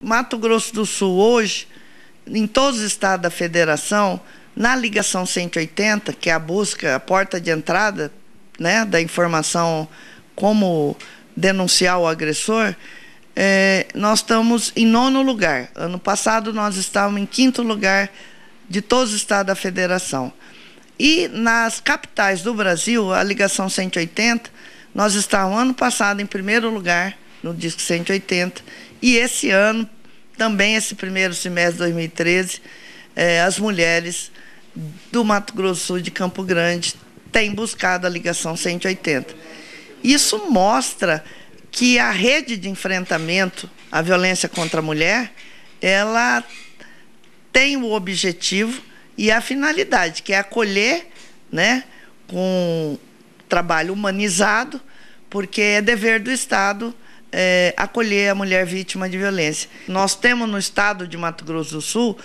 Mato Grosso do Sul hoje, em todos os estados da federação, na ligação 180, que é a busca, a porta de entrada né, da informação como denunciar o agressor, é, nós estamos em nono lugar. Ano passado nós estávamos em quinto lugar de todos os estados da federação. E nas capitais do Brasil, a ligação 180, nós estávamos ano passado em primeiro lugar, no disco 180. E esse ano, também esse primeiro semestre de 2013, é, as mulheres do Mato Grosso Sul de Campo Grande têm buscado a ligação 180. Isso mostra que a rede de enfrentamento à violência contra a mulher, ela tem o objetivo e a finalidade, que é acolher, né, com trabalho humanizado, porque é dever do Estado é, acolher a mulher vítima de violência. Nós temos no estado de Mato Grosso do Sul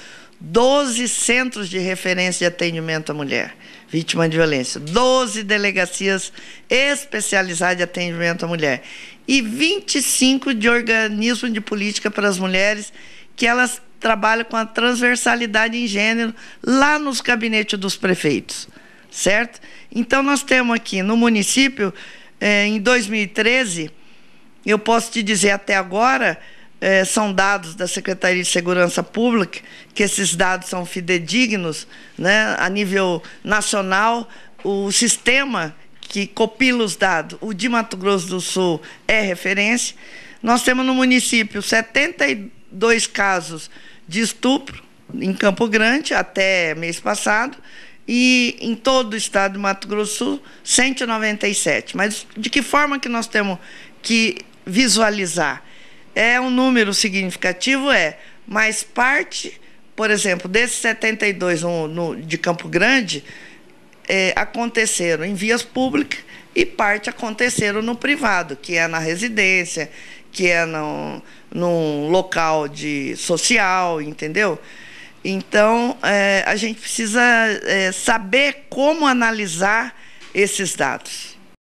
12 centros de referência de atendimento à mulher vítima de violência, 12 delegacias especializadas de atendimento à mulher e 25 de organismo de política para as mulheres que elas trabalham com a transversalidade em gênero lá nos gabinetes dos prefeitos, certo? Então nós temos aqui no município, é, em 2013 eu posso te dizer até agora, eh, são dados da Secretaria de Segurança Pública, que esses dados são fidedignos, né? a nível nacional, o sistema que copila os dados, o de Mato Grosso do Sul é referência. Nós temos no município 72 casos de estupro em Campo Grande até mês passado e em todo o estado do Mato Grosso do Sul 197. Mas de que forma que nós temos que visualizar. É um número significativo, é, mas parte, por exemplo, desses 72 no, no, de Campo Grande, é, aconteceram em vias públicas e parte aconteceram no privado, que é na residência, que é num, num local de social, entendeu? Então, é, a gente precisa é, saber como analisar esses dados.